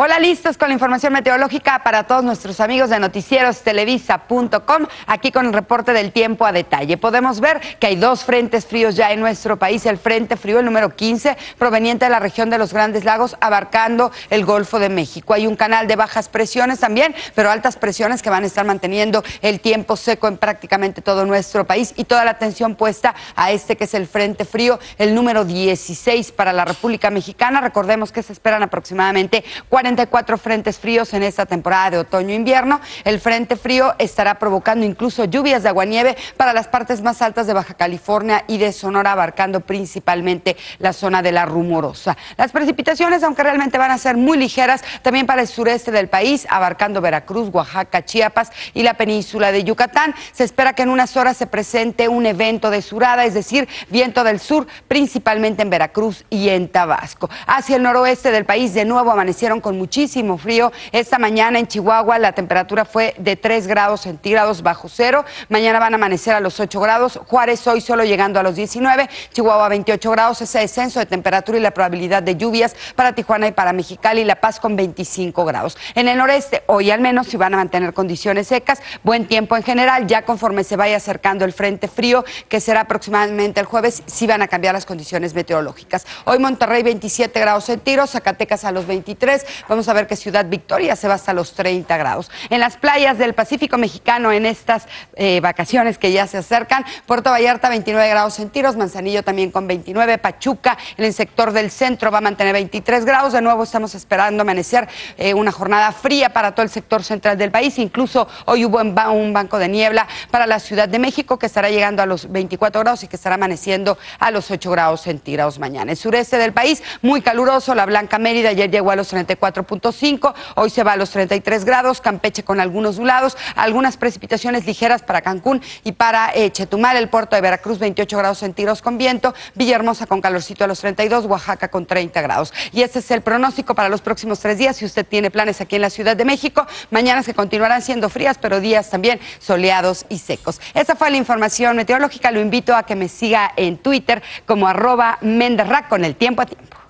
Hola, listos con la información meteorológica para todos nuestros amigos de noticierostelevisa.com. Aquí con el reporte del tiempo a detalle. Podemos ver que hay dos frentes fríos ya en nuestro país. El frente frío, el número 15, proveniente de la región de los Grandes Lagos, abarcando el Golfo de México. Hay un canal de bajas presiones también, pero altas presiones que van a estar manteniendo el tiempo seco en prácticamente todo nuestro país y toda la atención puesta a este que es el frente frío, el número 16 para la República Mexicana. Recordemos que se esperan aproximadamente 40 cuatro frentes fríos en esta temporada de otoño-invierno. E el frente frío estará provocando incluso lluvias de aguanieve para las partes más altas de Baja California y de Sonora, abarcando principalmente la zona de la Rumorosa. Las precipitaciones, aunque realmente van a ser muy ligeras, también para el sureste del país, abarcando Veracruz, Oaxaca, Chiapas y la península de Yucatán. Se espera que en unas horas se presente un evento de surada, es decir, viento del sur, principalmente en Veracruz y en Tabasco. Hacia el noroeste del país, de nuevo amanecieron con muchísimo frío. Esta mañana en Chihuahua la temperatura fue de 3 grados centígrados bajo cero. Mañana van a amanecer a los 8 grados. Juárez hoy solo llegando a los 19. Chihuahua 28 grados. Ese descenso de temperatura y la probabilidad de lluvias para Tijuana y para Mexicali. La Paz con 25 grados. En el noreste hoy al menos se van a mantener condiciones secas. Buen tiempo en general. Ya conforme se vaya acercando el frente frío, que será aproximadamente el jueves, sí van a cambiar las condiciones meteorológicas. Hoy Monterrey 27 grados centígrados, Zacatecas a los 23, Vamos a ver que Ciudad Victoria se va hasta los 30 grados. En las playas del Pacífico Mexicano, en estas eh, vacaciones que ya se acercan, Puerto Vallarta 29 grados centígrados, Manzanillo también con 29, Pachuca en el sector del centro va a mantener 23 grados. De nuevo estamos esperando amanecer eh, una jornada fría para todo el sector central del país. Incluso hoy hubo un banco de niebla para la Ciudad de México que estará llegando a los 24 grados y que estará amaneciendo a los 8 grados centígrados mañana. El sureste del país, muy caluroso, la Blanca Mérida ayer llegó a los 34 4.5, hoy se va a los 33 grados, Campeche con algunos nublados, algunas precipitaciones ligeras para Cancún y para eh, Chetumal, el puerto de Veracruz 28 grados centígrados con viento, Villahermosa con calorcito a los 32, Oaxaca con 30 grados. Y este es el pronóstico para los próximos tres días, si usted tiene planes aquí en la Ciudad de México, mañanas que continuarán siendo frías, pero días también soleados y secos. Esa fue la información meteorológica, lo invito a que me siga en Twitter como arroba Menderrack con el tiempo a tiempo.